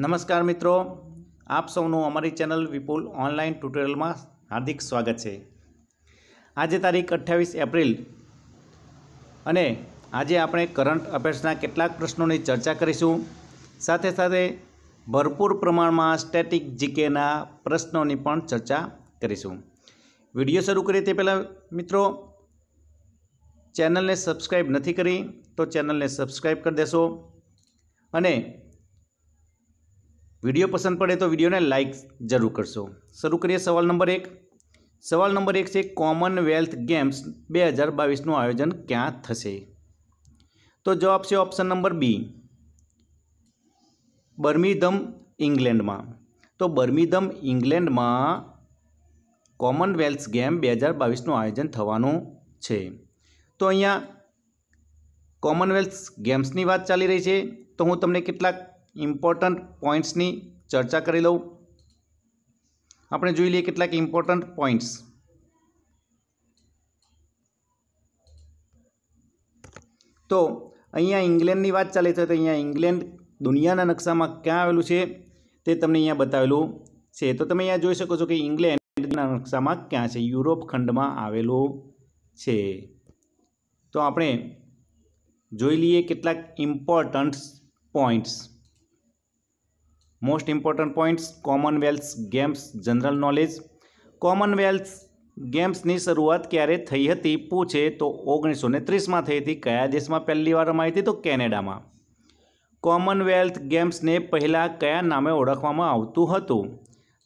નમસ્કાર મિત્રો આપ સૌનું અમારી ચેનલ વિપુલ ઓનલાઈન ટ્યુટોરિયલમાં હાર્દિક સ્વાગત છે આજે તારીખ અઠ્યાવીસ એપ્રિલ અને આજે આપણે કરંટ અફેર્સના કેટલાક પ્રશ્નોની ચર્ચા કરીશું સાથે સાથે ભરપૂર પ્રમાણમાં સ્ટેટિક જીકેના પ્રશ્નોની પણ ચર્ચા કરીશું વિડીયો શરૂ કરીએ તે પહેલાં મિત્રો ચેનલને સબસ્ક્રાઈબ નથી કરી તો ચેનલને સબસ્ક્રાઈબ કરી દેશો અને વિડીયો પસંદ પડે તો વિડીયોને લાઇક જરૂર કરશો શરૂ કરીએ સવાલ નંબર એક સવાલ નંબર એક છે કોમનવેલ્થ ગેમ્સ બે હજાર બાવીસનું આયોજન ક્યાં થશે તો જવાબ છે ઓપ્શન નંબર બી બર્મિધમ ઇંગ્લેન્ડમાં તો બર્મિધમ ઇંગ્લેન્ડમાં કોમનવેલ્થ ગેમ બે હજાર બાવીસનું આયોજન થવાનું છે તો અહીંયા કોમનવેલ્થ ગેમ્સની વાત ચાલી રહી છે તો હું તમને કેટલાક ઇમ્પોર્ટન્ટ પોઈન્ટ્સની ચર્ચા કરી લઉં આપણે જોઈ લઈએ કેટલાક ઇમ્પોર્ટન્ટ પોઈન્ટ્સ તો અહીંયા ઇંગ્લેન્ડની વાત ચાલે છે તો અહીંયા ઇંગ્લેન્ડ દુનિયાના નકશામાં ક્યાં આવેલું છે તે તમને અહીંયા બતાવેલું છે તો તમે અહીંયા જોઈ શકો છો કે ઇંગ્લેન્ડના નકશામાં ક્યાં છે યુરોપ ખંડમાં આવેલું છે તો આપણે જોઈ લઈએ કેટલાક important points most important points Commonwealth games general knowledge Commonwealth ગેમ્સની શરૂઆત ક્યારે થઈ હતી પૂછે તો ઓગણીસો ને ત્રીસમાં થઈ હતી કયા દેશમાં પહેલી પહેલીવાર રમાઈ હતી તો કેનેડામાં કોમનવેલ્થ ગેમ્સને પહેલાં કયા નામે ઓળખવામાં આવતું હતું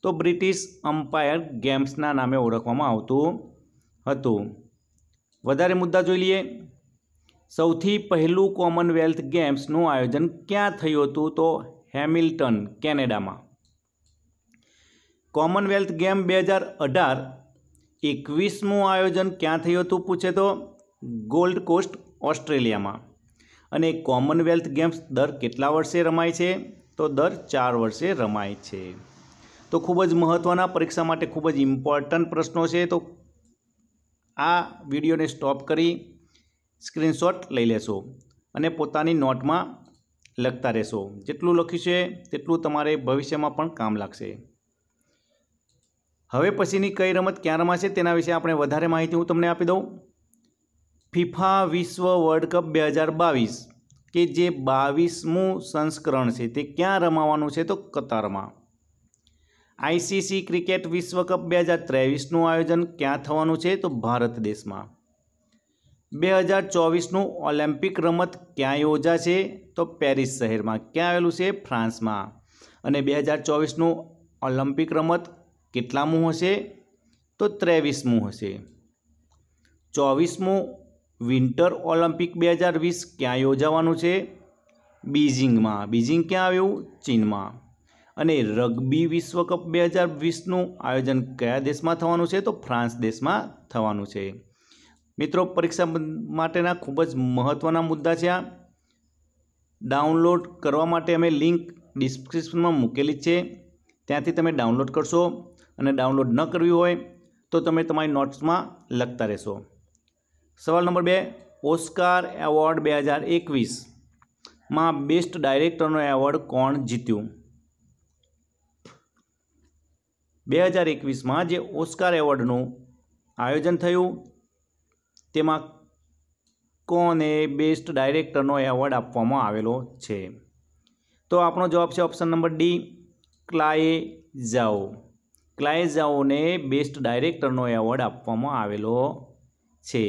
તો બ્રિટિશ અમ્પાયર ગેમ્સના નામે ઓળખવામાં આવતું હતું વધારે મુદ્દા જોઈ લઈએ સૌથી પહેલું કોમનવેલ્થ ગેમ્સનું આયોજન ક્યાં થયું હતું તો હેમિલ્ટન કેનેડામાં કોમનવેલ્થ ગેમ બે હજાર અઢાર એકવીસમું આયોજન ક્યાં થયું હતું પૂછે તો ગોલ્ડ કોસ્ટ ઓસ્ટ્રેલિયામાં અને કોમનવેલ્થ ગેમ્સ દર કેટલા વર્ષે રમાય છે તો દર ચાર વર્ષે રમાય છે તો ખૂબ જ મહત્ત્વના પરીક્ષા માટે ખૂબ જ ઇમ્પોર્ટન્ટ પ્રશ્નો છે તો આ વિડીયોને સ્ટોપ કરી સ્ક્રીનશોટ લઈ લેશો અને પોતાની નોટમાં લખતા રહેશો જેટલું લખ્યું છે તેટલું તમારે ભવિષ્યમાં પણ કામ લાગશે હવે પછીની કઈ રમત ક્યાં રમાશે તેના વિશે આપણે વધારે માહિતી હું તમને આપી દઉં ફિફા વિશ્વ વર્લ્ડ કપ બે હજાર બાવીસ કે જે બાવીસમું સંસ્કરણ છે તે ક્યાં રમાવાનું છે તો કતારમાં આઈસીસી ક્રિકેટ વિશ્વકપ બે હજાર ત્રેવીસનું આયોજન ક્યાં થવાનું છે તો ભારત દેશમાં બે હજાર ચોવીસનું ઓલિમ્પિક રમત ક્યાં યોજાશે તો પેરિસ શહેરમાં ક્યાં આવેલું છે ફ્રાન્સમાં અને બે હજાર ચોવીસનું ઓલિમ્પિક રમત કેટલામું હશે તો ત્રેવીસમું હશે ચોવીસમું વિન્ટર ઓલિમ્પિક બે હજાર વીસ ક્યાં યોજાવાનું છે બીજિંગમાં બીજિંગ ક્યાં આવ્યું ચીનમાં અને રગ્બી વિશ્વકપ બે હજાર વીસનું આયોજન કયા દેશમાં થવાનું છે તો ફ્રાન્સ દેશમાં થવાનું છે મિત્રો પરીક્ષા માટેના ખૂબ જ મહત્ત્વના મુદ્દા છે આ ડાઉનલોડ કરવા માટે અમે લિંક ડિસ્ક્રિપ્શનમાં મૂકેલી છે ત્યાંથી તમે ડાઉનલોડ કરશો અને ડાઉનલોડ ન કરવી હોય તો તમે તમારી નોટ્સમાં લખતા રહેશો સવાલ નંબર બે ઓસ્કાર એવોર્ડ બે હજાર એકવીસમાં બેસ્ટ ડાયરેક્ટરનો એવોર્ડ કોણ જીત્યું બે હજાર એકવીસમાં જે ઓસ્કાર એવોર્ડનું આયોજન થયું તેમાં કોને બેસ્ટ ડાયરેક્ટરનો એવોર્ડ આપવામાં આવેલો છે તો આપણો જવાબ છે option number D Chloe Zhao Chloe ઝાઓને બેસ્ટ ડાયરેક્ટરનો એવોર્ડ આપવામાં આવેલો છે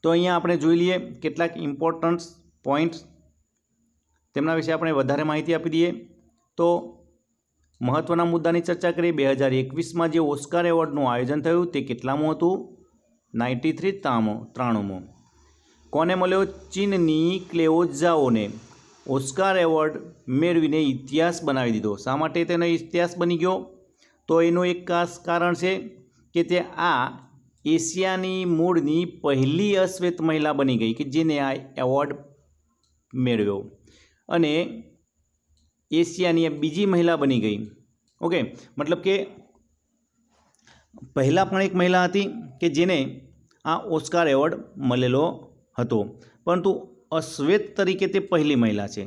તો અહીંયા આપણે જોઈ લઈએ કેટલાક ઇમ્પોર્ટન્ટ પોઈન્ટ્સ તેમના વિશે આપણે વધારે માહિતી આપી દઈએ તો મહત્ત્વના મુદ્દાની ચર્ચા કરીએ બે હજાર એકવીસમાં જે ઓસ્કાર એવોર્ડનું આયોજન થયું તે કેટલામું હતું નાઇન્ટી થ્રી ત્રાણું ત્રાણુંમો કોને મળ્યો ચીનની ક્લેઓઝાઓને ઓસ્કાર એવોર્ડ મેળવીને ઇતિહાસ બનાવી દીધો શા માટે તેનો ઇતિહાસ બની ગયો તો એનું એક ખાસ કારણ છે કે તે આ એશિયાની મૂળની પહેલી અશ્વેત મહિલા બની ગઈ કે જેને આ એવોર્ડ મેળવ્યો અને એશિયાની બીજી મહિલા બની ગઈ ઓકે મતલબ કે પહેલાં પણ એક મહિલા હતી કે જેને આ ઓસ્કાર એવોર્ડ મળેલો હતો પરંતુ અશ્વેત તરીકે તે પહેલી મહિલા છે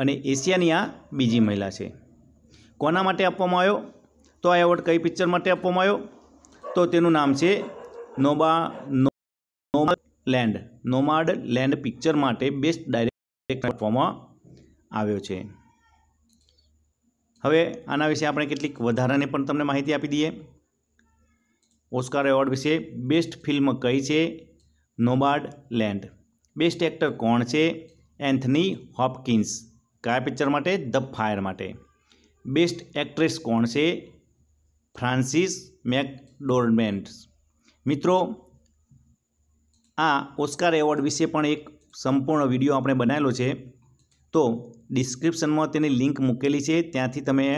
અને એશિયાની આ બીજી મહિલા છે કોના માટે આપવામાં આવ્યો તો આ એવોર્ડ કઈ પિક્ચર માટે આપવામાં આવ્યો તો તેનું નામ છે નોબા Nomadland Nomadland picture માટે બેસ્ટ ડાયરેક્ટ આપવામાં આવ્યો છે હવે આના વિશે આપણે કેટલીક વધારાને પણ તમને માહિતી આપી દઈએ ઓસ્કાર એવોર્ડ વિશે બેસ્ટ ફિલ્મ કઈ છે નોબાર્ડ લેન્ડ બેસ્ટ એક્ટર કોણ છે એન્થની હોપકિન્સ કયા પિક્ચર માટે ધ ફાયર માટે બેસ્ટ એક્ટ્રેસ કોણ છે ફ્રાન્સિસ મેકડોરમેન્ટ મિત્રો આ ઓસ્કાર એવોર્ડ વિશે પણ એક સંપૂર્ણ વિડીયો આપણે બનાવેલો છે તો ડિસ્ક્રિપ્શનમાં તેની લિંક મૂકેલી છે ત્યાંથી તમે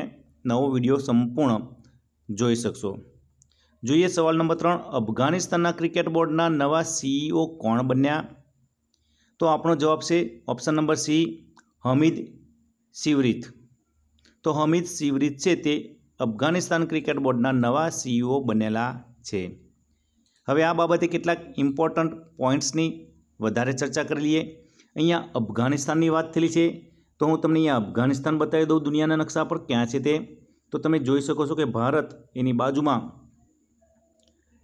નવો વિડીયો સંપૂર્ણ જોઈ શકશો જોઈએ સવાલ નંબર ત્રણ અફઘાનિસ્તાનના ક્રિકેટ બોર્ડના નવા સીઈઓ e કોણ બન્યા તો આપણો જવાબ છે ઓપ્શન નંબર સી હમીદ સિવરીત તો હમીદ સિવરીત છે તે અફઘાનિસ્તાન ક્રિકેટ બોર્ડના નવા સીઈઓ e બનેલા છે હવે આ બાબતે કેટલાક ઇમ્પોર્ટન્ટ પોઈન્ટ્સની વધારે ચર્ચા કરી લઈએ અહીંયા અફઘાનિસ્તાનની વાત થયેલી છે તો હું તમને અહીંયા અફઘાનિસ્તાન બતાવી દઉં દુનિયાના નકશા પર ક્યાં છે તે તો તમે જોઈ શકો છો કે ભારત એની બાજુમાં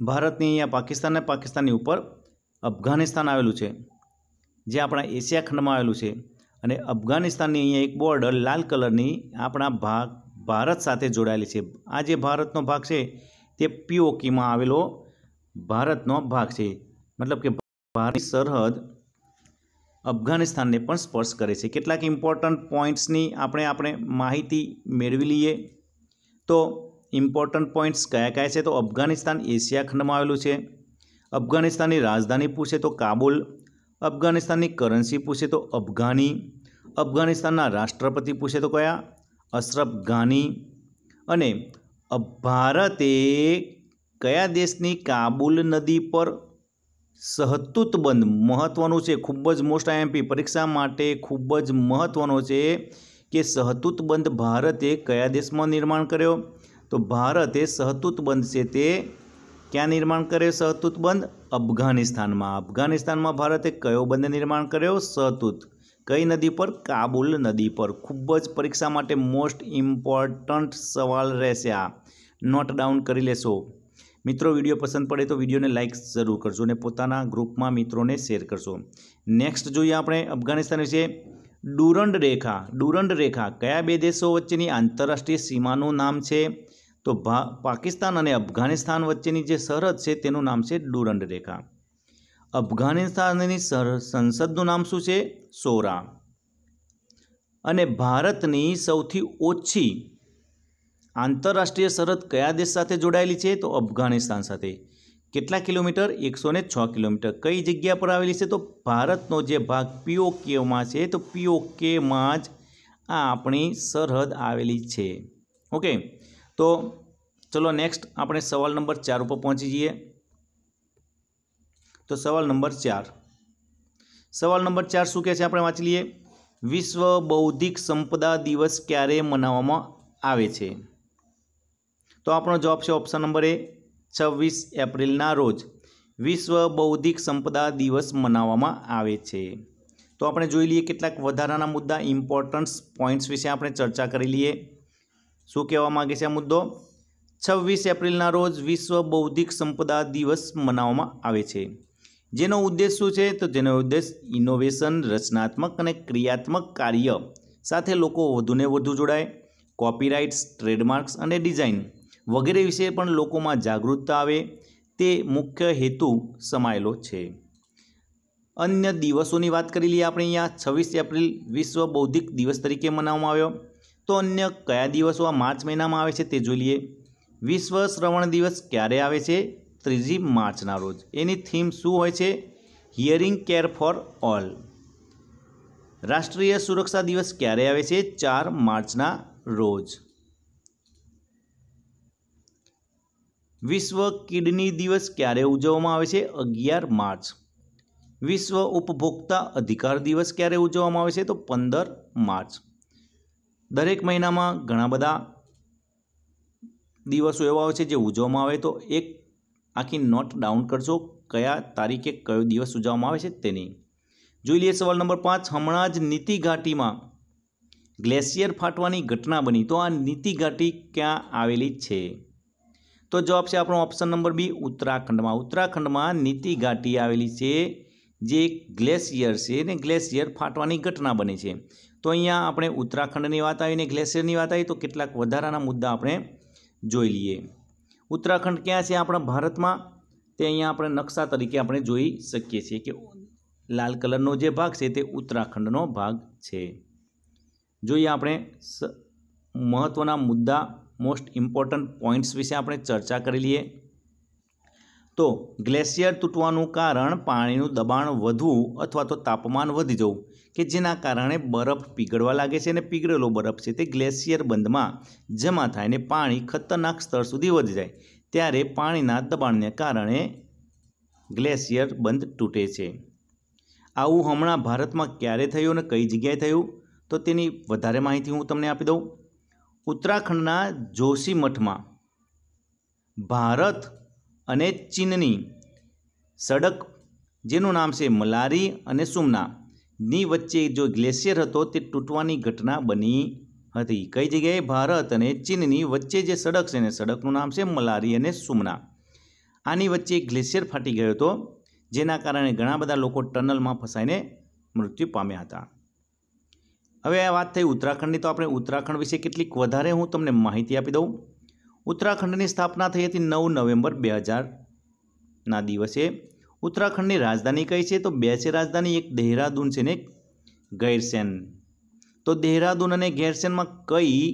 ભારતની અહીંયા પાકિસ્તાન અને પાકિસ્તાનની ઉપર અફઘાનિસ્તાન આવેલું છે જે આપણા એશિયા ખંડમાં આવેલું છે અને અફઘાનિસ્તાનની અહીંયા એક બોર્ડર લાલ કલરની આપણા ભાગ ભારત સાથે જોડાયેલી છે આ જે ભારતનો ભાગ છે તે પીઓકીમાં આવેલો ભારતનો ભાગ છે મતલબ કે ભારતની સરહદ અફઘાનિસ્તાનને પણ સ્પર્શ કરે છે કેટલાક ઇમ્પોર્ટન્ટ પોઈન્ટ્સની આપણે આપણે માહિતી મેળવી લઈએ તો ઇમ્પોર્ટન્ટ પોઈન્ટ્સ કયા કયા છે તો અફઘાનિસ્તાન એશિયા ખંડમાં આવેલું છે અફઘાનિસ્તાનની રાજધાની પૂછે તો કાબુલ અફઘાનિસ્તાનની કરન્સી પૂછે તો અફઘાની અફઘાનિસ્તાનના રાષ્ટ્રપતિ પૂછે તો કયા અશરફ ઘાની અને ભારતે કયા દેશની કાબુલ નદી પર સહતુત બંધ મહત્વનું છે ખૂબ જ મોસ્ટ આઈએમપી પરીક્ષા માટે ખૂબ જ મહત્ત્વનો છે કે સહતુત બંધ ભારતે કયા દેશમાં નિર્માણ કર્યો તો ભારતે સહતુત બંધ છે તે ક્યાં નિર્માણ કરે સહતુત બંધ અફઘાનિસ્તાનમાં અફઘાનિસ્તાનમાં ભારતે કયો બંધ નિર્માણ કર્યો સહતૂત કઈ નદી પર કાબુલ નદી પર ખૂબ જ પરીક્ષા માટે મોસ્ટ ઇમ્પોર્ટન્ટ સવાલ રહેશે આ નોટ ડાઉન કરી લેશો મિત્રો વિડીયો પસંદ પડે તો વિડીયોને લાઇક જરૂર કરજો અને પોતાના ગ્રુપમાં મિત્રોને શેર કરશો નેક્સ્ટ જોઈએ આપણે અફઘાનિસ્તાન વિશે ડુરંડ રેખા ડુરંડ રેખા કયા બે દેશો વચ્ચેની આંતરરાષ્ટ્રીય સીમાનું નામ છે તો પાકિસ્તાન અને અફઘાનિસ્તાન વચ્ચેની જે સરહદ છે તેનું નામ છે ડુરંડ રેખા અફઘાનિસ્તાનની સંસદનું નામ શું છે સોરા અને ભારતની સૌથી ઓછી આંતરરાષ્ટ્રીય સરહદ કયા દેશ સાથે જોડાયેલી છે તો અફઘાનિસ્તાન સાથે કેટલા કિલોમીટર એકસો ને છ કિલોમીટર કઈ જગ્યા પર આવેલી છે તો ભારતનો જે ભાગ પીઓકેમાં છે તો પીઓકેમાં જ આ આપણી સરહદ આવેલી છે ઓકે તો ચલો નેક્સ્ટ આપણે સવાલ નંબર ચાર ઉપર પહોંચી જઈએ તો સવાલ નંબર ચાર સવાલ નંબર ચાર શું કહે છે આપણે વાંચી લઈએ વિશ્વ બૌદ્ધિક સંપદા દિવસ ક્યારે મનાવવામાં આવે છે તો આપણો જવાબ છે ઓપ્શન નંબર એ છવ્વીસ એપ્રિલના રોજ વિશ્વ બૌદ્ધિક સંપદા દિવસ મનાવવામાં આવે છે તો આપણે જોઈ લઈએ કેટલાક વધારાના મુદ્દા ઇમ્પોર્ટન્સ પોઈન્ટ્સ વિશે આપણે ચર્ચા કરી લઈએ શું કહેવા માગે છે આ મુદ્દો છવ્વીસ એપ્રિલના રોજ વિશ્વ બૌદ્ધિક સંપદા દિવસ મનાવવામાં આવે છે જેનો ઉદ્દેશ શું છે તો જેનો ઉદ્દેશ ઇનોવેશન રચનાત્મક અને ક્રિયાત્મક કાર્ય સાથે લોકો વધુને વધુ જોડાય કોપીરાઇટ્સ ટ્રેડમાર્ક્સ અને ડિઝાઇન વગેરે વિશે પણ લોકોમાં જાગૃતતા આવે તે મુખ્ય હેતુ સમાયેલો છે અન્ય દિવસોની વાત કરી લઈએ આપણે અહીંયા છવ્વીસ એપ્રિલ વિશ્વ બૌદ્ધિક દિવસ તરીકે મનાવવામાં આવ્યો તો અન્ય કયા દિવસો આ માર્ચ મહિનામાં આવે છે તે જોઈ લઈએ વિશ્વ શ્રવણ દિવસ ક્યારે આવે છે ત્રીજી માર્ચના રોજ એની થીમ શું હોય છે હિયરિંગ કેર ફોર ઓલ રાષ્ટ્રીય સુરક્ષા દિવસ ક્યારે આવે છે ચાર માર્ચના રોજ વિશ્વ કિડની દિવસ ક્યારે ઉજવવામાં આવે છે અગિયાર માર્ચ વિશ્વ ઉપભોક્તા અધિકાર દિવસ ક્યારે ઉજવવામાં આવે છે તો પંદર માર્ચ દરેક મહિનામાં ઘણા બધા દિવસો એવા હોય છે જે ઉજવવામાં આવે તો એક આખી નોટ ડાઉન કરશો કયા તારીખે કયો દિવસ ઉજવવામાં આવે છે તેની જોઈ લઈએ સવાલ નંબર પાંચ હમણાં જ નીતિ ઘાટીમાં ગ્લેશિયર ફાટવાની ઘટના બની તો આ નીતિ ઘાટી ક્યાં આવેલી છે તો જવાબ છે આપણો ઓપ્શન નંબર બી ઉત્તરાખંડમાં ઉત્તરાખંડમાં નીતિ ઘાટી આવેલી છે જે ગ્લેશિયર છે ને ગ્લેશિયર ફાટવાની ઘટના બને છે તો અહીંયા આપણે ઉત્તરાખંડની વાત આવીને ગ્લેશિયરની વાત આવી તો કેટલાક વધારાના મુદ્દા આપણે જોઈ લઈએ ઉત્તરાખંડ ક્યાં છે આપણા ભારતમાં તે અહીંયા આપણે નકશા તરીકે આપણે જોઈ શકીએ છીએ કે લાલ કલરનો જે ભાગ છે તે ઉત્તરાખંડનો ભાગ છે જોઈએ આપણે મહત્ત્વના મુદ્દા મોસ્ટ ઇમ્પોર્ટન્ટ પોઈન્ટ્સ વિશે આપણે ચર્ચા કરી લઈએ તો ગ્લેશિયર તૂટવાનું કારણ પાણીનું દબાણ વધવું અથવા તો તાપમાન વધી જવું કે જેના કારણે બરફ પીગળવા લાગે છે અને પીગળેલો બરફ છે તે ગ્લેશિયર બંધમાં જમા થાય અને પાણી ખતરનાક સ્તર સુધી વધી જાય ત્યારે પાણીના દબાણને કારણે ગ્લેશિયર બંધ તૂટે છે આવું હમણાં ભારતમાં ક્યારે થયું અને કઈ જગ્યાએ થયું તો તેની વધારે માહિતી હું તમને આપી દઉં ઉત્તરાખંડના જોશી મઠમાં ભારત અને ચીનની સડક જેનું નામ છે મલારી અને સુમના વચ્ચે જો ગ્લેશિયર હતો તે તૂટવાની ઘટના બની હતી કઈ જગ્યાએ ભારત અને ચીનની વચ્ચે જે સડક છે ને સડકનું નામ છે મલારી અને સુમના આની વચ્ચે ગ્લેશિયર ફાટી ગયો હતો જેના કારણે ઘણા બધા લોકો ટનલમાં ફસાઈને મૃત્યુ પામ્યા હતા હવે આ વાત થઈ ઉત્તરાખંડની તો આપણે ઉત્તરાખંડ વિશે કેટલીક વધારે હું તમને માહિતી આપી દઉં ઉત્તરાખંડની સ્થાપના થઈ હતી નવ નવેમ્બર બે હજારના દિવસે ઉત્તરાખંડની રાજધાની કઈ છે તો બે છે રાજધાની એક દેહરાદૂન છે ને એક ગૈરસેન તો દેહરાદૂન અને ગેરસેનમાં કઈ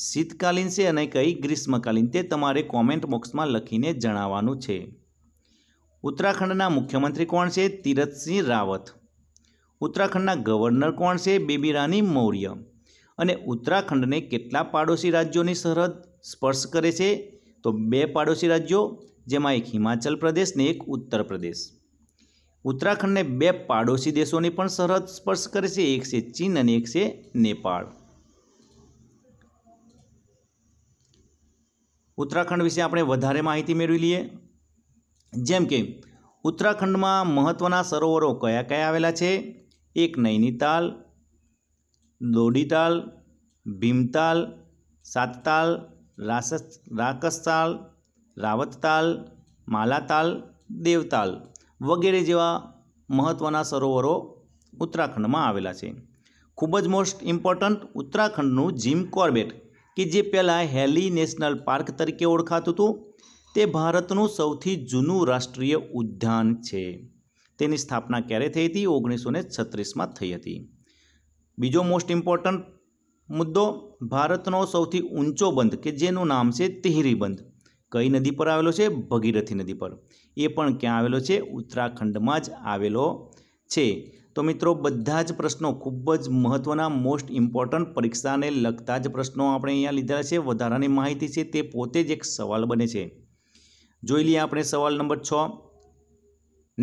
શીતકાલીન છે અને કઈ ગ્રીષ્મકાલીન તે તમારે કોમેન્ટ બોક્સમાં લખીને જણાવવાનું છે ઉત્તરાખંડના મુખ્યમંત્રી કોણ છે તીરથસિંહ રાવત ઉત્તરાખંડના ગવર્નર કોણ છે બેબી રાની મૌર્ય અને ઉત્તરાખંડને કેટલા પાડોશી રાજ્યોની સરહદ સ્પર્શ કરે છે તો બે પાડોશી રાજ્યો જેમાં એક હિમાચલ પ્રદેશ ને એક ઉત્તર પ્રદેશ ઉત્તરાખંડને બે પાડોશી દેશોની પણ સરહદ સ્પર્શ કરે છે એક છે ચીન અને એક છે નેપાળ ઉત્તરાખંડ વિશે આપણે વધારે માહિતી મેળવી લઈએ જેમ કે ઉત્તરાખંડમાં મહત્ત્વના સરોવરો કયા કયા આવેલા છે એક નૈનીતાલ દોડીતાલ ભીમતાલ સાતતાલ રાસ રાકસતાલ રાવતતાલ માલાતાલ દેવતાલ વગેરે જેવા મહત્ત્વના સરોવરો ઉત્તરાખંડમાં આવેલા છે ખૂબ જ મોસ્ટ ઇમ્પોર્ટન્ટ ઉત્તરાખંડનું જીમ કોર્બેટ કે જે પહેલાં હેલી નેશનલ પાર્ક તરીકે ઓળખાતું હતું તે ભારતનું સૌથી જૂનું રાષ્ટ્રીય ઉદ્યાન છે તેની સ્થાપના ક્યારે થઈ હતી ઓગણીસો ને છત્રીસમાં થઈ હતી બીજો મોસ્ટ ઇમ્પોર્ટન્ટ મુદ્દો ભારતનો સૌથી ઊંચો બંધ કે જેનું નામ છે તિહરી બંધ કઈ નદી પર આવેલો છે ભગીરથી નદી પર એ પણ ક્યાં આવેલો છે ઉત્તરાખંડમાં જ આવેલો છે તો મિત્રો બધા જ પ્રશ્નો ખૂબ જ મહત્ત્વના મોસ્ટ ઇમ્પોર્ટન્ટ પરીક્ષાને લગતા જ પ્રશ્નો આપણે અહીંયા લીધા છે વધારાની માહિતી છે તે પોતે જ એક સવાલ બને છે જોઈ લઈએ આપણે સવાલ નંબર છ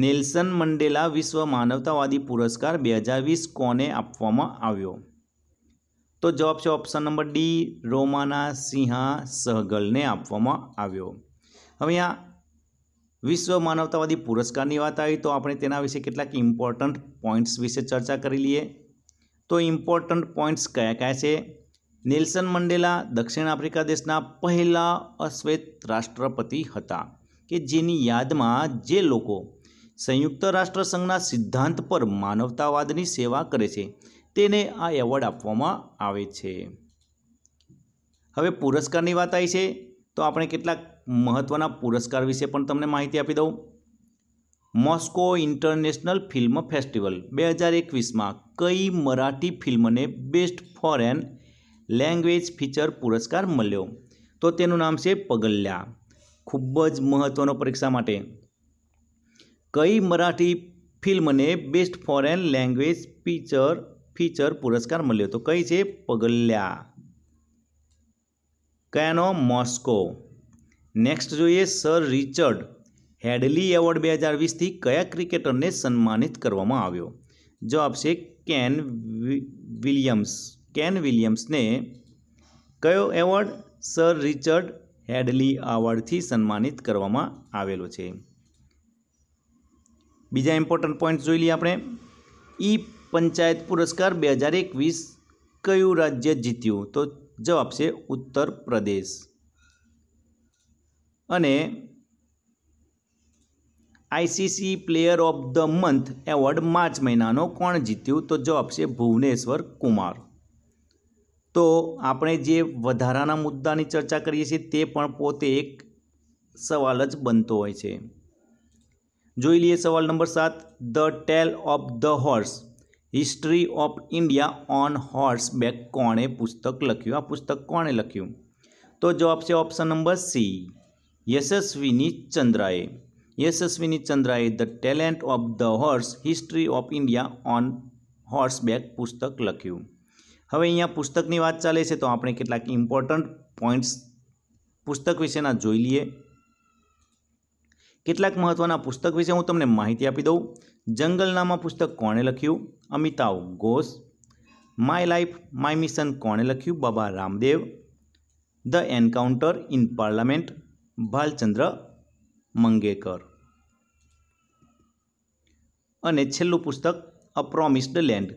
નેલ્સન મંડેલા વિશ્વ માનવતાવાદી પુરસ્કાર બે હજાર વીસ કોને આપવામાં આવ્યો તો જવાબ છે option number D Romana Sinha સહગલને આપવામાં આવ્યો હવે આ વિશ્વ માનવતાવાદી પુરસ્કારની વાત આવી તો આપણે તેના વિશે કેટલાક ઇમ્પોર્ટન્ટ પોઈન્ટ્સ વિશે ચર્ચા કરી લઈએ તો ઇમ્પોર્ટન્ટ પોઈન્ટ્સ કયા કયા છે નેલ્સન મંડેલા દક્ષિણ આફ્રિકા દેશના પહેલા અશ્વેત રાષ્ટ્રપતિ હતા કે જેની યાદમાં જે લોકો સંયુક્ત રાષ્ટ્રસંઘના સિદ્ધાંત પર માનવતાવાદની સેવા કરે છે તેને આ એવોર્ડ આપવામાં આવે છે હવે પુરસ્કારની વાત આવી છે તો આપણે કેટલાક મહત્ત્વના પુરસ્કાર વિશે પણ તમને માહિતી આપી દઉં મોસ્કો ઇન્ટરનેશનલ ફિલ્મ ફેસ્ટિવલ બે હજાર એકવીસમાં કઈ મરાઠી ફિલ્મને બેસ્ટ ફોરેન લેંગ્વેજ ફીચર પુરસ્કાર મળ્યો તો તેનું નામ છે પગલ્યા ખૂબ જ મહત્ત્વનો પરીક્ષા માટે કઈ મરાઠી ફિલ્મને best foreign language feature feature પુરસ્કાર મળ્યો તો કઈ છે પગલ્યા કયાનો મોસ્કો નેક્સ્ટ જોઈએ સર રિચર્ડ હેડલી એવોર્ડ બે હજાર વીસથી કયા ક્રિકેટરને સન્માનિત કરવામાં આવ્યો જવાબ છે કેન વિલિયમ્સ કેન વિલિયમ્સને કયો એવોર્ડ સર રિચર્ડ હેડલી એવોર્ડથી સન્માનિત કરવામાં આવેલો છે બીજા ઇમ્પોર્ટન્ટ પોઈન્ટ જોઈ લઈએ આપણે ઈ પંચાયત પુરસ્કાર બે હજાર એકવીસ કયું રાજ્ય જીત્યું તો જવાબ છે ઉત્તર પ્રદેશ અને ICC player of the month award March મહિનાનો કોણ જીત્યું તો જવાબ છે ભુવનેશ્વર કુમાર તો આપણે જે વધારાના મુદ્દાની ચર્ચા કરીએ છીએ તે પણ પોતે એક સવાલ જ બનતો હોય છે જોઈ લઈએ સવાલ નંબર સાત the tale of the horse history of India on horseback કોણે પુસ્તક લખ્યું આ પુસ્તક કોણે લખ્યું તો જવાબ છે ઓપ્શન નંબર સી યશસ્વીની ચંદ્રાએ યશસ્વીની ચંદ્રાએ the talent of the horse history of India on horseback પુસ્તક લખ્યું હવે અહીંયા પુસ્તકની વાત ચાલે છે તો આપણે કેટલાક ઇમ્પોર્ટન્ટ પોઈન્ટ્સ પુસ્તક વિશેના જોઈ લઈએ કેટલાક મહત્ત્વના પુસ્તક વિશે હું તમને માહિતી આપી દઉં જંગલનામાં પુસ્તક કોણે લખ્યું Amitav Ghosh my life my mission કોણે લખ્યું Baba Ramdev the encounter in parliament Bhalchandra Mungekar અને છેલ્લું પુસ્તક a promised land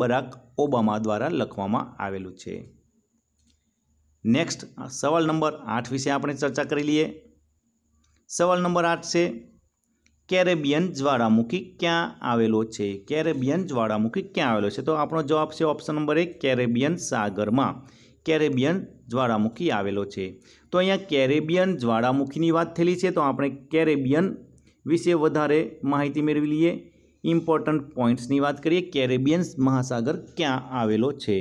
Barack Obama દ્વારા લખવામાં આવેલું છે નેક્સ્ટ સવાલ નંબર આઠ વિશે આપણે ચર્ચા કરી લઈએ સવાલ નંબર આઠ છે કેરેબિયન જ્વાળામુખી ક્યાં આવેલો છે કેરેબિયન જ્વાળામુખી ક્યાં આવેલો છે તો આપણો જવાબ છે ઓપ્શન નંબર એક કેરેબિયન સાગરમાં કેરેબિયન જ્વાળામુખી આવેલો છે તો અહીંયા કેરેબિયન જ્વાળામુખીની વાત થયેલી છે તો આપણે કેરેબિયન વિશે વધારે માહિતી મેળવી લઈએ ઇમ્પોર્ટન્ટ પોઈન્ટ્સની વાત કરીએ કેરેબિયન મહાસાગર ક્યાં આવેલો છે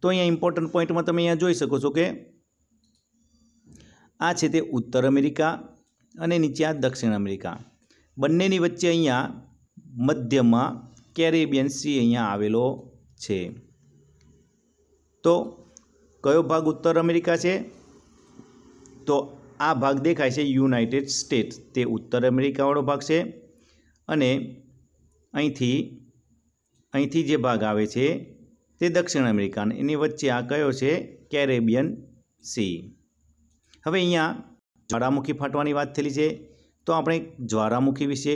તો અહીંયા ઇમ્પોર્ટન્ટ પોઈન્ટમાં તમે અહીંયા જોઈ શકો છો કે આ છે તે ઉત્તર અમેરિકા અને નીચે આ દક્ષિણ અમેરિકા બંનેની વચ્ચે અહીંયા મધ્યમાં કેરેબિયન સી અહીંયા આવેલો છે તો કયો ભાગ ઉત્તર અમેરિકા છે તો આ ભાગ દેખાય છે યુનાઇટેડ સ્ટેટ્સ તે ઉત્તર અમેરિકાવાળો ભાગ છે અને અહીંથી અહીંથી જે ભાગ આવે છે તે દક્ષિણ અમેરિકા એની વચ્ચે આ કયો છે કેરેબિયન સી હવે અહીંયા જ્વાળામુખી ફાટવાની વાત થયેલી છે તો આપણે જ્વાળામુખી વિશે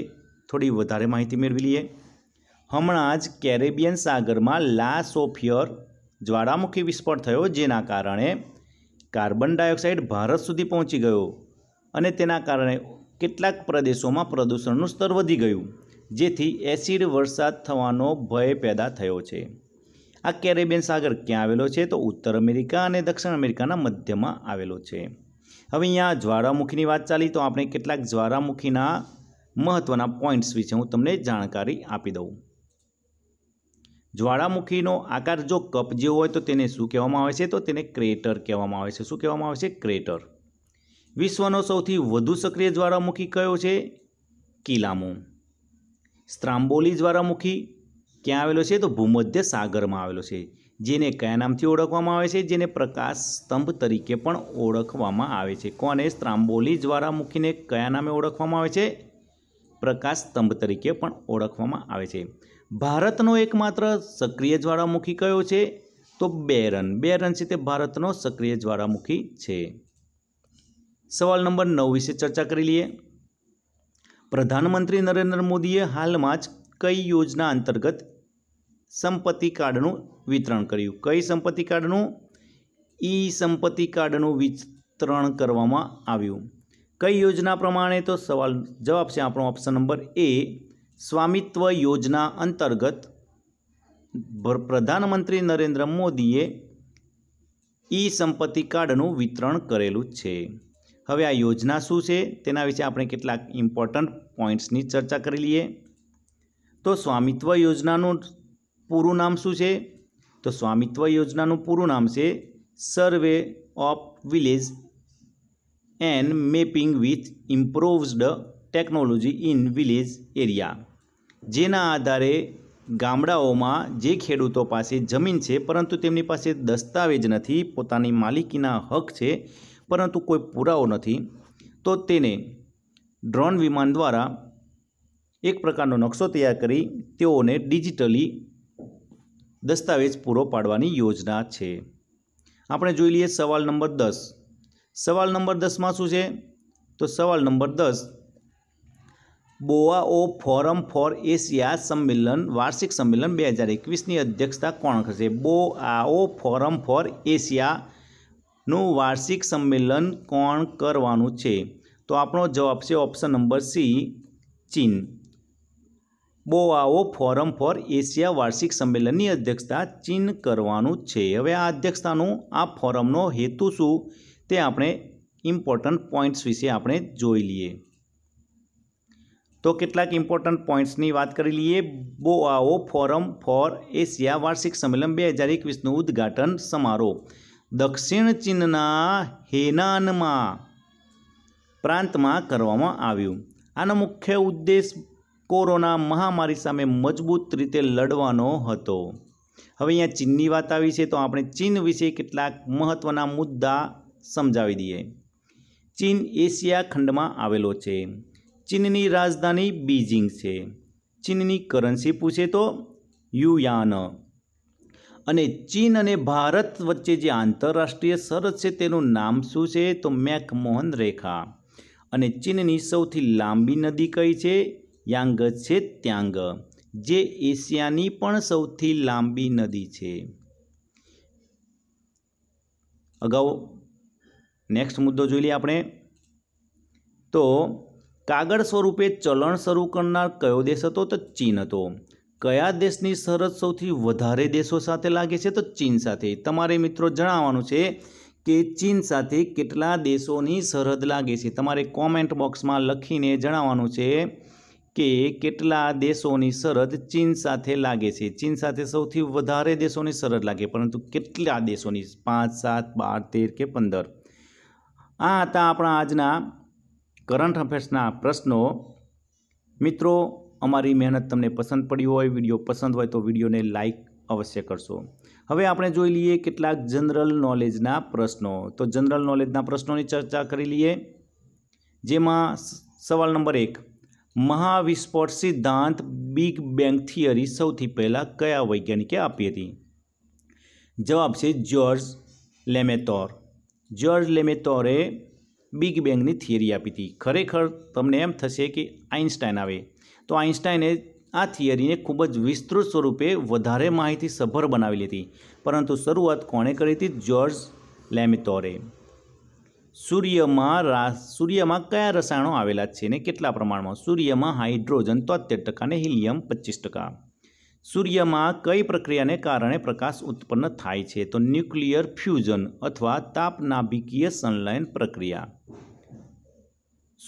થોડી વધારે માહિતી મેળવી લઈએ હમણાં જ કેરેબિયન સાગરમાં લાસ ઓફ યર જ્વાળામુખી વિસ્ફોટ થયો જેના કારણે કાર્બન ડાયોક્સાઇડ ભારત સુધી પહોંચી ગયો અને તેના કારણે કેટલાક પ્રદેશોમાં પ્રદૂષણનું સ્તર વધી ગયું જેથી એસિડ વરસાદ થવાનો ભય પેદા થયો છે આ કેરેબિયન સાગર ક્યાં આવેલો છે તો ઉત્તર અમેરિકા અને દક્ષિણ અમેરિકાના મધ્યમાં આવેલો છે હવે અહીંયા જ્વાળામુખીની વાત ચાલી તો આપણે કેટલાક જ્વાળામુખીના મહત્ત્વના પોઈન્ટ્સ વિશે હું તમને જાણકારી આપી દઉં જ્વાળામુખીનો આકાર જો કપ જેવો હોય તો તેને શું કહેવામાં આવે છે તો તેને ક્રેટર કહેવામાં આવે છે શું કહેવામાં આવે છે ક્રેટર વિશ્વનો સૌથી વધુ સક્રિય જ્વાળામુખી કયો છે કિલામો સ્ત્રાંબોલી જ્વાળામુખી ક્યાં આવેલો છે તો ભૂમધ્ય સાગરમાં આવેલો છે જેને કયા નામથી ઓળખવામાં આવે છે જેને પ્રકાશ સ્તંભ તરીકે પણ ઓળખવામાં આવે છે કોને સ્ત્રાંબોલી દ્વારા મૂકીને કયા નામે ઓળખવામાં આવે છે પ્રકાશ સ્તંભ તરીકે પણ ઓળખવામાં આવે છે ભારતનો એકમાત્ર સક્રિય જ્વાળામુખી કયો છે તો બેરન બેરન છે તે ભારતનો સક્રિય જ્વાળામુખી છે સવાલ નંબર નવ વિશે ચર્ચા કરી લઈએ પ્રધાનમંત્રી નરેન્દ્ર મોદીએ હાલમાં જ કઈ યોજના અંતર્ગત સંપત્તિ કાર્ડનું વિતરણ કર્યું કઈ સંપત્તિ કાર્ડનું ઈ સંપત્તિ કાર્ડનું વિતરણ કરવામાં આવ્યું કઈ યોજના પ્રમાણે તો સવાલ જવાબ છે આપણો ઓપ્શન નંબર એ સ્વામિત્વ યોજના અંતર્ગત પ્રધાનમંત્રી નરેન્દ્ર મોદીએ ઈ સંપત્તિ કાર્ડનું વિતરણ કરેલું છે હવે આ યોજના શું છે તેના વિશે આપણે કેટલાક ઇમ્પોર્ટન્ટ પોઈન્ટ્સની ચર્ચા કરી લઈએ તો સ્વામિત્વ યોજનાનું પૂરું નામ શું છે તો સ્વામિત્વ યોજનાનું પૂરું નામ છે survey of village and mapping with improved technology in village area જેના આધારે ગામડાઓમાં જે ખેડૂતો પાસે જમીન છે પરંતુ તેમની પાસે દસ્તાવેજ નથી પોતાની માલિકીના હક છે પરંતુ કોઈ પુરાવો નથી તો તેને ડ્રોન વિમાન દ્વારા એક પ્રકારનો નકશો તૈયાર કરી તેઓને ડિજિટલી દસ્તાવેજ પૂરો પાડવાની યોજના છે આપણે જોઈ લઈએ સવાલ નંબર દસ સવાલ નંબર દસમાં શું છે તો સવાલ નંબર દસ Boao forum for Asia સંમેલન વાર્ષિક સંમેલન બે હજાર એકવીસની અધ્યક્ષતા કોણ કરશે બોઆઓ ફોરમ ફોર એશિયાનું વાર્ષિક સંમેલન કોણ કરવાનું છે તો આપણો જવાબ છે ઓપ્શન નંબર સી ચીન બોઆઓ ફોરમ ફોર એશિયા વાર્ષિક સંમેલનની અધ્યક્ષતા ચીન કરવાનું છે હવે આ અધ્યક્ષતાનું આ ફોરમનો હેતુ શું તે આપણે ઇમ્પોર્ટન્ટ પોઈન્ટ્સ વિશે આપણે જોઈ લઈએ તો કેટલાક ઇમ્પોર્ટન્ટ પોઈન્ટ્સની વાત કરી લઈએ બોઆઓ ફોરમ ફોર એશિયા વાર્ષિક સંમેલન બે હજાર એકવીસનું ઉદ્ઘાટન સમારોહ દક્ષિણ ચીનના હેનાનમાં પ્રાંતમાં કરવામાં આવ્યું આનો મુખ્ય ઉદ્દેશ કોરોના મહામારી સામે મજબૂત રીતે લડવાનો હતો હવે અહીંયા ચીનની વાત આવી છે તો આપણે ચીન વિશે કેટલાક મહત્ત્વના મુદ્દા સમજાવી દઈએ ચીન એશિયા ખંડમાં આવેલો છે ચીનની રાજધાની બીજિંગ છે ચીનની કરન્સી પૂછે તો યુયાન અને ચીન અને ભારત વચ્ચે જે આંતરરાષ્ટ્રીય સરહદ છે તેનું નામ શું છે તો મેકમોહન રેખા અને ચીનની સૌથી લાંબી નદી કઈ છે યાંગ છે ત્યાંગ જે એશિયાની પણ સૌથી લાંબી નદી છે અગાઉ નેક્સ્ટ મુદ્દો જોઈ લઈએ આપણે તો કાગળ સ્વરૂપે ચલણ શરૂ કરનાર કયો દેશ હતો તો ચીન હતો કયા દેશની સરહદ સૌથી વધારે દેશો સાથે લાગે છે તો ચીન સાથે તમારે મિત્રો જણાવવાનું છે કે ચીન સાથે કેટલા દેશોની સરહદ લાગે છે તમારે કોમેન્ટ બોક્સમાં લખીને જણાવવાનું છે કે કેટલા દેશોની સરહદ ચીન સાથે લાગે છે ચીન સાથે સૌથી વધારે દેશોની સરહદ લાગે પરંતુ કેટલા દેશોની પાંચ સાત બાર તેર કે પંદર આ હતા આપણા આજના કરંટ અફેર્સના પ્રશ્નો મિત્રો અમારી મહેનત તમને પસંદ પડી હોય વિડીયો પસંદ હોય તો વિડીયોને લાઇક અવશ્ય કરશો હવે આપણે જોઈ લઈએ કેટલાક જનરલ નોલેજના પ્રશ્નો તો જનરલ નોલેજના પ્રશ્નોની ચર્ચા કરી લઈએ જેમાં સવાલ નંબર એક મહાવિસ્ફોટ સિદ્ધાંત બિગ બેંગ થિયરી સૌથી પહેલાં કયા વૈજ્ઞાનિકે આપી હતી જવાબ છે જ્યોર્જ લેમેતોર જ્યોર્જ લેમેતોરે બિગ બેંગની થિયરી આપી હતી ખરેખર તમને એમ થશે કે આઇન્સ્ટાઈન આવે તો આઇન્સ્ટાઈને આ થિયરીને ખૂબ જ વિસ્તૃત સ્વરૂપે વધારે માહિતી સભર બનાવી લીધી પરંતુ શરૂઆત કોણે કરી હતી જ્યોર્જ લેમેતોરે સૂર્યમાં રા સૂર્યમાં કયા રસાયણો આવેલા છે ને કેટલા પ્રમાણમાં સૂર્યમાં હાઇડ્રોજન તોતેર ટકા ને હિલિયમ પચીસ ટકા સૂર્યમાં કઈ પ્રક્રિયાને કારણે પ્રકાશ ઉત્પન્ન થાય છે તો ન્યુક્લિયર ફ્યુઝન અથવા તાપનાભિકીય સંલયન પ્રક્રિયા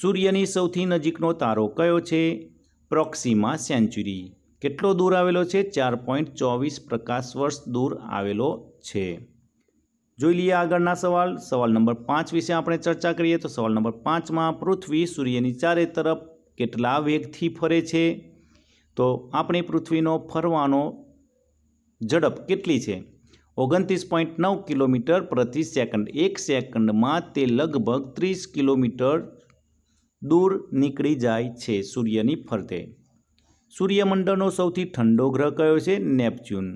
સૂર્યની સૌથી નજીકનો તારો કયો છે પ્રોક્સિમા સેન્ચુરી કેટલો દૂર આવેલો છે ચાર પોઈન્ટ ચોવીસ પ્રકાશ વર્ષ દૂર આવેલો છે જોઈ લઈએ આગળના સવાલ સવાલ નંબર પાંચ વિશે આપણે ચર્ચા કરીએ તો સવાલ નંબર પાંચમાં પૃથ્વી સૂર્યની ચારે તરફ કેટલા વેગથી ફરે છે તો આપણી પૃથ્વીનો ફરવાનો ઝડપ કેટલી છે ઓગણત્રીસ પોઈન્ટ નવ કિલોમીટર પ્રતિ સેકન્ડ એક સેકન્ડમાં તે લગભગ ત્રીસ કિલોમીટર દૂર નીકળી જાય છે સૂર્યની ફરતે સૂર્યમંડળનો સૌથી ઠંડો ગ્રહ કયો છે નેપચ્યુન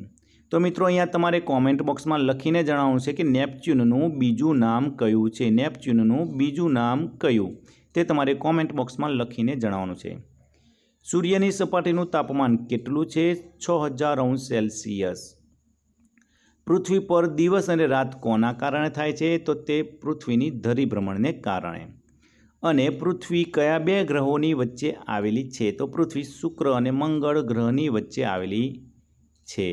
તો મિત્રો અહીંયા તમારે કોમેન્ટ બોક્સમાં લખીને જણાવવાનું છે કે નેપચ્યુનનું બીજું નામ કયું છે નેપચ્યુનનું બીજું નામ કયું તે તમારે કોમેન્ટ બોક્સમાં લખીને જણાવવાનું છે સૂર્યની સપાટીનું તાપમાન કેટલું છે છ હજાર અંશ સેલ્સિયસ પૃથ્વી પર દિવસ અને રાત કોના કારણે થાય છે તો તે પૃથ્વીની ધરીભ્રમણને કારણે અને પૃથ્વી કયા બે ગ્રહોની વચ્ચે આવેલી છે તો પૃથ્વી શુક્ર અને મંગળ ગ્રહની વચ્ચે આવેલી છે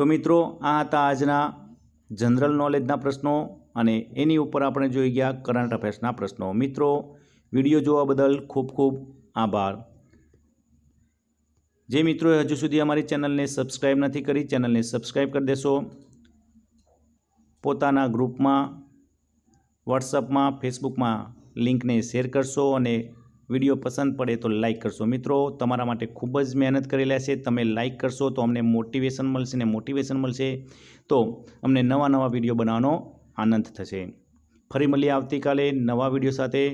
તો મિત્રો આ હતા આજના જનરલ નોલેજના પ્રશ્નો અને એની ઉપર આપણે જોઈ ગયા કરંટ અફેર્સના પ્રશ્નો મિત્રો વિડીયો જોવા બદલ ખૂબ ખૂબ આભાર જે મિત્રોએ હજુ સુધી અમારી ચેનલને સબસ્ક્રાઈબ નથી કરી ચેનલને સબસ્ક્રાઈબ કરી દેશો પોતાના ગ્રુપમાં વોટ્સઅપમાં ફેસબુકમાં લિંકને શેર કરશો અને વિડીયો પસંદ પડે તો લાઇક કરશો મિત્રો તમારા માટે ખૂબ જ મહેનત કરેલા છે તમે લાઇક કરશો તો અમને મોટિવેશન મળશે ને મોટિવેશન મળશે તો અમને નવા નવા વિડીયો બનાવવાનો આનંદ થશે ફરી મળીએ આવતીકાલે નવા વિડીયો સાથે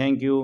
થેન્ક યુ